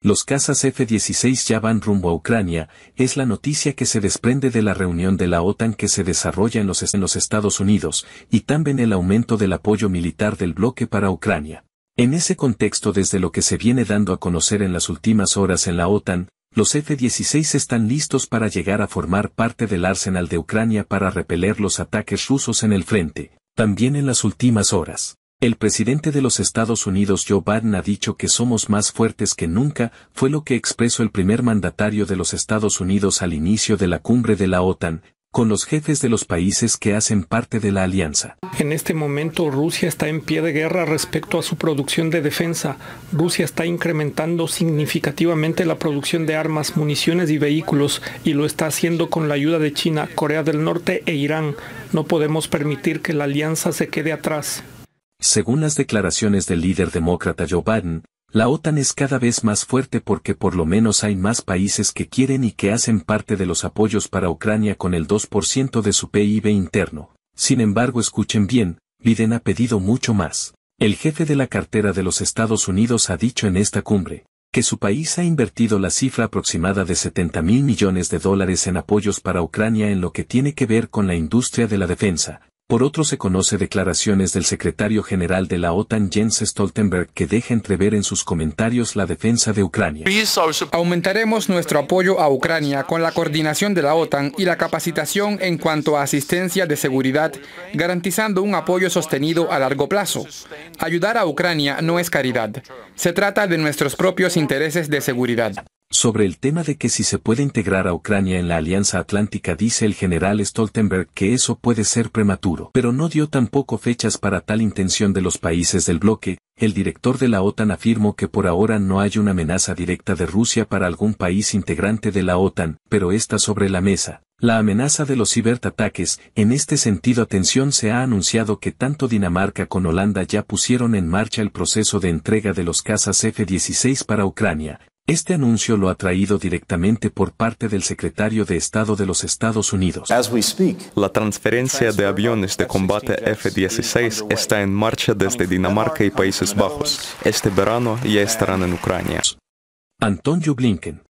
Los cazas F-16 ya van rumbo a Ucrania, es la noticia que se desprende de la reunión de la OTAN que se desarrolla en los, Estados Unidos, y también el aumento del apoyo militar del bloque para Ucrania. En ese contexto desde lo que se viene dando a conocer en las últimas horas en la OTAN, los F-16 están listos para llegar a formar parte del arsenal de Ucrania para repeler los ataques rusos en el frente, también en las últimas horas. El presidente de los Estados Unidos Joe Biden ha dicho que somos más fuertes que nunca, fue lo que expresó el primer mandatario de los Estados Unidos al inicio de la cumbre de la OTAN, con los jefes de los países que hacen parte de la alianza. En este momento Rusia está en pie de guerra respecto a su producción de defensa. Rusia está incrementando significativamente la producción de armas, municiones y vehículos y lo está haciendo con la ayuda de China, Corea del Norte e Irán. No podemos permitir que la alianza se quede atrás. Según las declaraciones del líder demócrata Joe Biden, la OTAN es cada vez más fuerte porque por lo menos hay más países que quieren y que hacen parte de los apoyos para Ucrania con el 2% de su PIB interno. Sin embargo, escuchen bien, Biden ha pedido mucho más. El jefe de la cartera de los Estados Unidos ha dicho en esta cumbre que su país ha invertido la cifra aproximada de 70 mil millones de dólares en apoyos para Ucrania en lo que tiene que ver con la industria de la defensa, por otro se conoce declaraciones del secretario general de la OTAN Jens Stoltenberg que deja entrever en sus comentarios la defensa de Ucrania. Aumentaremos nuestro apoyo a Ucrania con la coordinación de la OTAN y la capacitación en cuanto a asistencia de seguridad, garantizando un apoyo sostenido a largo plazo. Ayudar a Ucrania no es caridad, se trata de nuestros propios intereses de seguridad. Sobre el tema de que si se puede integrar a Ucrania en la Alianza Atlántica dice el general Stoltenberg que eso puede ser prematuro, pero no dio tampoco fechas para tal intención de los países del bloque, el director de la OTAN afirmó que por ahora no hay una amenaza directa de Rusia para algún país integrante de la OTAN, pero está sobre la mesa. La amenaza de los ciberataques, en este sentido atención se ha anunciado que tanto Dinamarca con Holanda ya pusieron en marcha el proceso de entrega de los cazas F-16 para Ucrania, este anuncio lo ha traído directamente por parte del secretario de Estado de los Estados Unidos. La transferencia de aviones de combate F-16 está en marcha desde Dinamarca y Países Bajos. Este verano ya estarán en Ucrania. Antonio Blinken,